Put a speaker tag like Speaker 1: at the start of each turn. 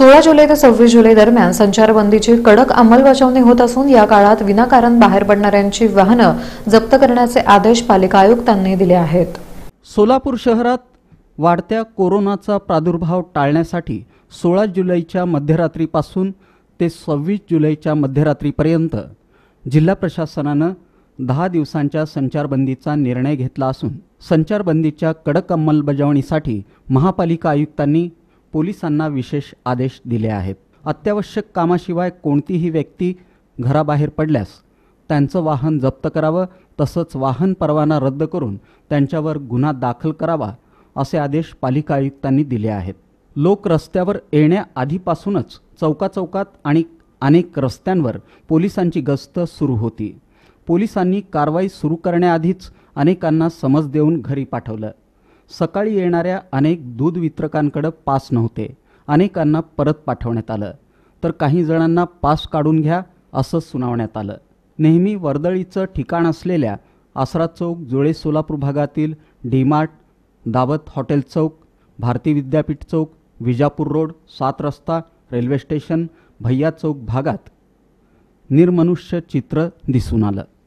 Speaker 1: सोळा जुलै ते सव्वीस जुलै दरम्यान संचारबंदीची कडक अंमलबजावणी होत असून या काळात विनाकारण बाहेर पडणाऱ्यांची वाहनं जप्त करण्याचे आदेश पालिका आयुक्तांनी दिले आहेत
Speaker 2: सोलापूर शहरात वाढत्या कोरोनाचा प्रादुर्भाव टाळण्यासाठी सोळा जुलैच्या मध्यरात्रीपासून ते सव्वीस जुलैच्या मध्यरात्रीपर्यंत जिल्हा प्रशासनानं दहा दिवसांच्या संचारबंदीचा निर्णय घेतला असून संचारबंदीच्या कडक अंमलबजावणीसाठी महापालिका आयुक्तांनी पोलिसांना विशेष आदेश दिले आहेत अत्यावश्यक कामाशिवाय कोणतीही व्यक्ती घराबाहेर पडल्यास त्यांचं वाहन जप्त करावं तसंच वाहन परवाना रद्द करून त्यांच्यावर गुन्हा दाखल करावा असे आदेश पालिका आयुक्तांनी दिले आहेत लोक रस्त्यावर येण्याआधीपासूनच चौकाचौकात आणि अनेक रस्त्यांवर पोलिसांची गस्त सुरू होती पोलिसांनी कारवाई सुरू करण्याआधीच अनेकांना समज देऊन घरी पाठवलं सकाळी येणाऱ्या अनेक दूध वितरकांकडं पास नव्हते अनेकांना परत पाठवण्यात आलं तर काही जणांना पास काढून घ्या असं सुनावण्यात आलं नेहमी वर्दळीचं ठिकाण असलेल्या आसरा चौक जुळे सोलापूर भागातील डीमार्ट दावत हॉटेल चौक भारती विद्यापीठ चौक विजापूर रोड सात रस्ता रेल्वे स्टेशन भैया चौक भागात निर्मनुष्य चित्र दिसून आलं